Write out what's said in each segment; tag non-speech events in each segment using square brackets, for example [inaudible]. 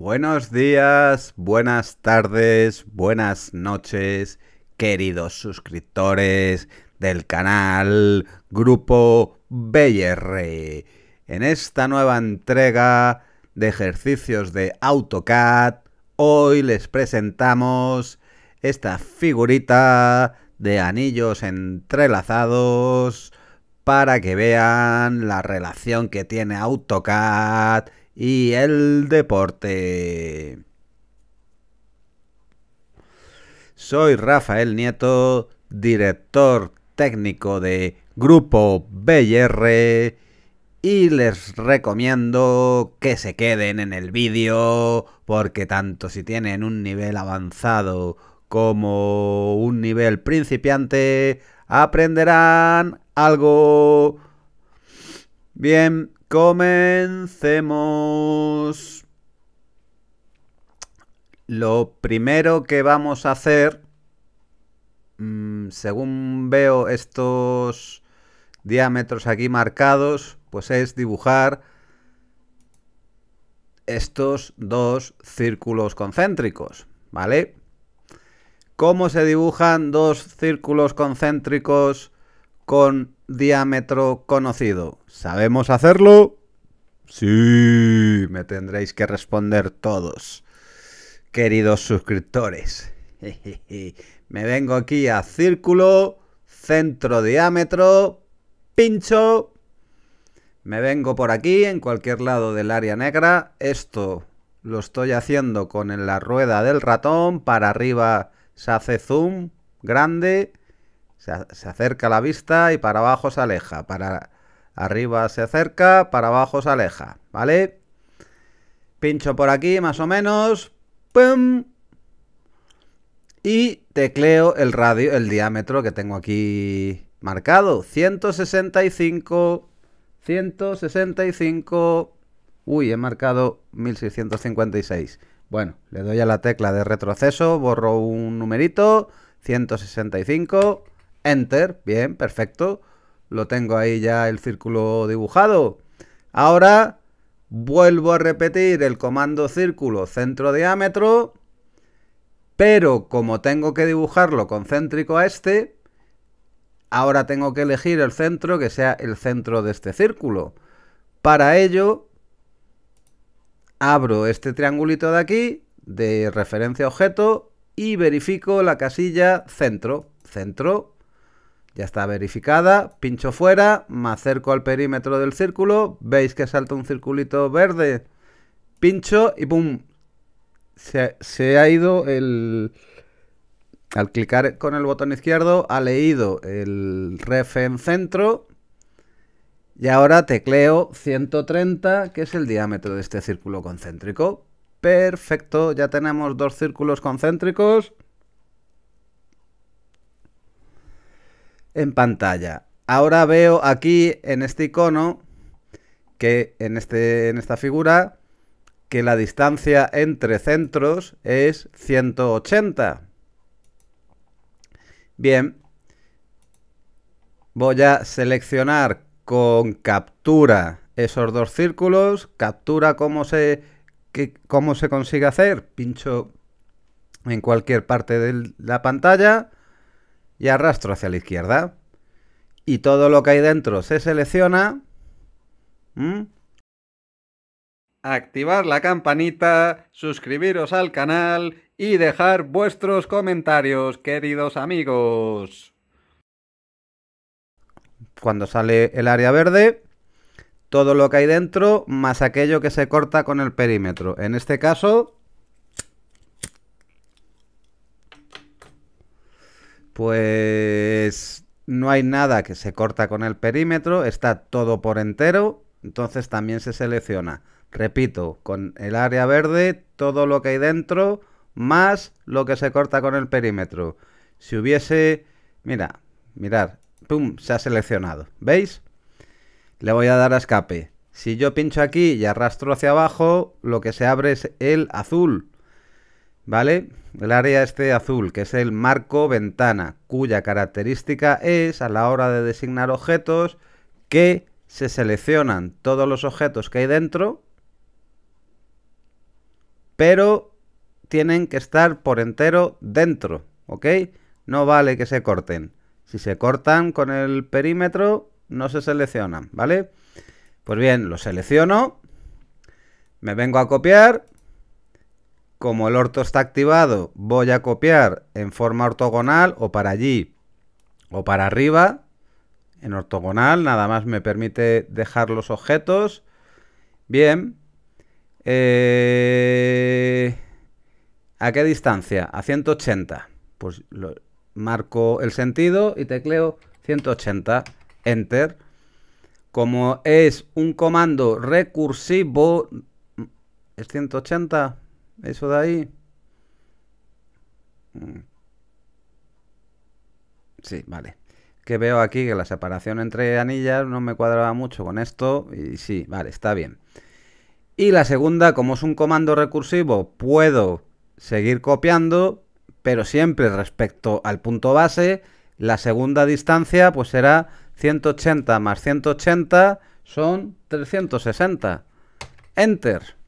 Buenos días, buenas tardes, buenas noches, queridos suscriptores del canal Grupo BR. En esta nueva entrega de ejercicios de AutoCAD, hoy les presentamos esta figurita de anillos entrelazados para que vean la relación que tiene AutoCAD y el deporte. Soy Rafael Nieto, director técnico de Grupo BR y les recomiendo que se queden en el vídeo porque tanto si tienen un nivel avanzado como un nivel principiante aprenderán algo. Bien, Comencemos. Lo primero que vamos a hacer, mm, según veo estos diámetros aquí marcados, pues es dibujar estos dos círculos concéntricos, ¿vale? ¿Cómo se dibujan dos círculos concéntricos con diámetro conocido. ¿Sabemos hacerlo? Sí, me tendréis que responder todos, queridos suscriptores. [laughs] Me vengo aquí a círculo, centro, diámetro, pincho. Me vengo por aquí, en cualquier lado del área negra. Esto lo estoy haciendo con la rueda del ratón. Para arriba se hace zoom grande se, acerca a la vista y para abajo se aleja. Para arriba se acerca, para abajo se aleja, ¿vale? Pincho por aquí más o menos. ¡Pum! Y tecleo el radio, el diámetro que tengo aquí marcado. 165. 165. Uy, he marcado 1656. Bueno, le doy a la tecla de retroceso, borro un numerito, 165. Enter, bien, perfecto. Lo tengo ahí ya el círculo dibujado. Ahora vuelvo a repetir el comando círculo centro diámetro, pero como tengo que dibujarlo concéntrico a este, ahora tengo que elegir el centro que sea el centro de este círculo. Para ello, abro este triangulito de aquí, de referencia objeto, y verifico la casilla centro, centro, ya está verificada, pincho fuera, me acerco al perímetro del círculo, veis que salta un circulito verde, pincho y ¡pum! Se, se ha ido el... Al clicar con el botón izquierdo ha leído el ref en centro y ahora tecleo 130, que es el diámetro de este círculo concéntrico. Perfecto, ya tenemos dos círculos concéntricos. en pantalla. Ahora veo aquí en este icono, que en, este, en esta figura, que la distancia entre centros es 180. Bien, voy a seleccionar con captura esos dos círculos. Captura cómo se, que cómo se consigue hacer. Pincho en cualquier parte de la pantalla y arrastro hacia la izquierda. Y todo lo que hay dentro se selecciona. Activar la campanita, suscribiros al canal y dejar vuestros comentarios, queridos amigos. Cuando sale el área verde, todo lo que hay dentro más aquello que se corta con el perímetro. En este caso, pues no hay nada que se corta con el perímetro, está todo por entero, entonces también se selecciona. Repito, con el área verde, todo lo que hay dentro, más lo que se corta con el perímetro. Si hubiese... Mira, mirar, ¡pum! Se ha seleccionado. ¿Veis? Le voy a dar a escape. Si yo pincho aquí y arrastro hacia abajo, lo que se abre es el azul. ¿vale? El área este azul, que es el marco ventana, cuya característica es a la hora de designar objetos que se seleccionan todos los objetos que hay dentro, pero tienen que estar por entero dentro, ¿ok? No vale que se corten. Si se cortan con el perímetro, no se seleccionan, ¿vale? Pues bien, lo selecciono, me vengo a copiar como el orto está activado, voy a copiar en forma ortogonal o para allí o para arriba. En ortogonal nada más me permite dejar los objetos. Bien. Eh, ¿A qué distancia? A 180. Pues marco el sentido y tecleo 180. Enter. Como es un comando recursivo... ¿Es 180? Eso de ahí. Mm. Sí, vale. Que veo aquí que la separación entre anillas no me cuadraba mucho con esto. Y sí, vale, está bien. Y la segunda, como es un comando recursivo, puedo seguir copiando, pero siempre respecto al punto base, la segunda distancia pues será 180 más 180 son 360. Enter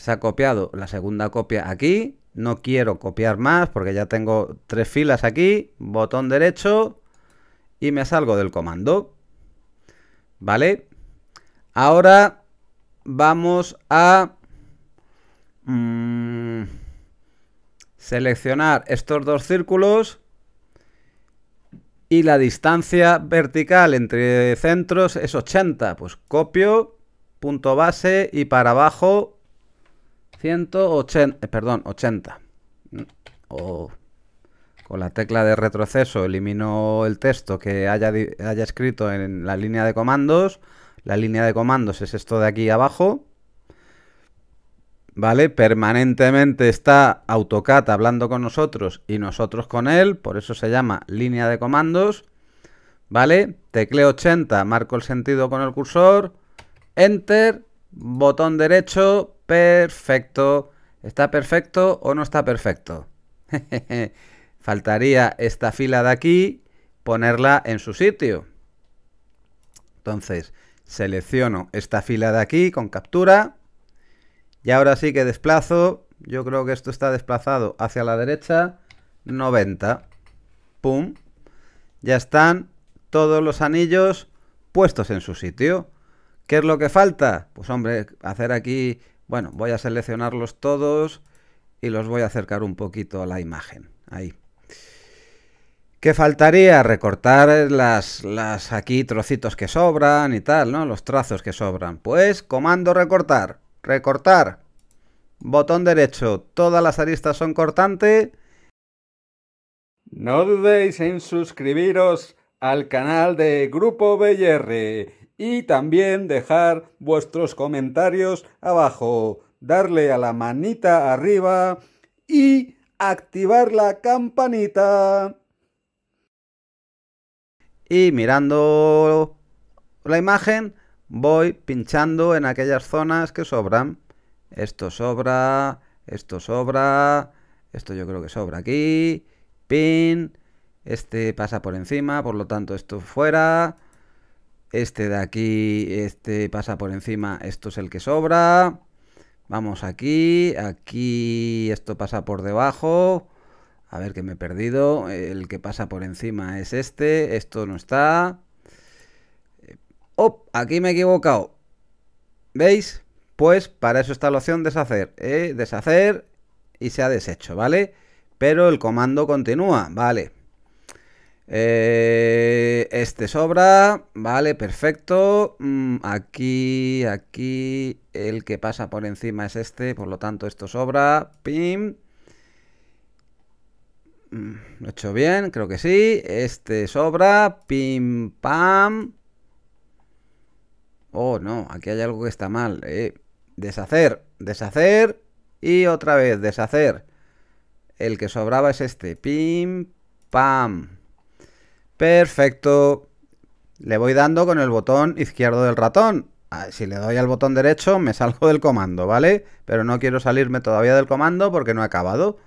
se ha copiado la segunda copia aquí, no quiero copiar más porque ya tengo tres filas aquí, botón derecho y me salgo del comando. ¿Vale? Ahora vamos a mm, seleccionar estos dos círculos y la distancia vertical entre centros es 80. Pues copio, punto base y para abajo 180, perdón, 80. con la tecla de retroceso elimino el texto que haya, escrito en la línea de comandos. La línea de comandos es esto de aquí abajo. ¿Vale? Permanentemente está AutoCAD hablando con nosotros y nosotros con él, por eso se llama línea de comandos. ¿Vale? Tecleo 80, marco el sentido con el cursor, Enter, botón derecho, perfecto. ¿Está perfecto o no está perfecto? [laughs] Faltaría esta fila de aquí, ponerla en su sitio. Entonces, selecciono esta fila de aquí con captura. Y ahora sí que desplazo. Yo creo que esto está desplazado hacia la derecha. 90. Pum. Ya están todos los anillos puestos en su sitio. ¿Qué es lo que falta? Pues hombre, hacer aquí bueno, voy a seleccionarlos todos y los voy a acercar un poquito a la imagen. Ahí. ¿Qué faltaría? Recortar las, las aquí trocitos que sobran y tal, ¿no? Los trazos que sobran. Pues comando recortar. Recortar. Botón derecho. Todas las aristas son cortante. No dudéis en suscribiros al canal de Grupo BR y también dejar vuestros comentarios abajo, darle a la manita arriba y activar la campanita. Y mirando la imagen, voy pinchando en aquellas zonas que sobran. Esto sobra, esto sobra, esto yo creo que sobra aquí, pin, este pasa por encima, por lo tanto esto fuera, este de aquí, este pasa por encima, esto es el que sobra. Vamos aquí, aquí esto pasa por debajo. A ver que me he perdido. El que pasa por encima es este, esto no está. ¡Oh! Aquí me he equivocado. ¿Veis? Pues para eso está la opción deshacer. ¿eh? Deshacer y se ha deshecho, ¿vale? Pero el comando continúa, ¿vale? Eh, este sobra, vale, perfecto. Mm, aquí, aquí, el que pasa por encima es este, por lo tanto esto sobra. Pim. Mm, lo he hecho bien, creo que sí. Este sobra, pim, pam. Oh, no, aquí hay algo que está mal. Eh. Deshacer, deshacer y otra vez deshacer. El que sobraba es este, pim, pam. Perfecto. Le voy dando con el botón izquierdo del ratón. Si le doy al botón derecho me salgo del comando, ¿vale? Pero no quiero salirme todavía del comando porque no he acabado.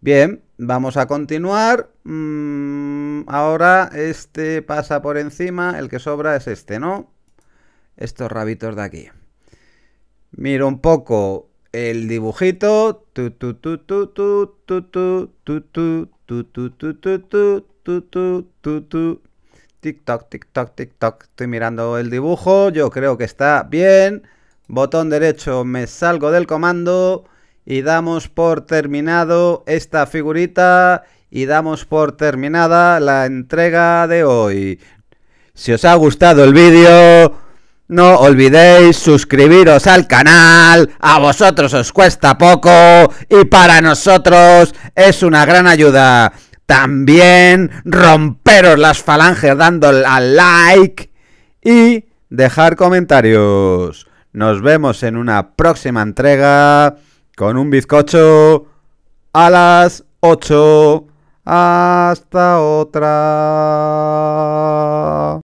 Bien, vamos a continuar. ahora este pasa por encima, el que sobra es este, ¿no? Estos rabitos de aquí. Miro un poco el dibujito tu, tu, Tic-toc, tic-toc, tic-toc. Estoy mirando el dibujo. Yo creo que está bien. Botón derecho, me salgo del comando. Y damos por terminado esta figurita. Y damos por terminada la entrega de hoy. Si os ha gustado el vídeo... No olvidéis suscribiros al canal, a vosotros os cuesta poco y para nosotros es una gran ayuda. También romperos las falanges dando al like y dejar comentarios. Nos vemos en una próxima entrega con un bizcocho a las 8. Hasta otra.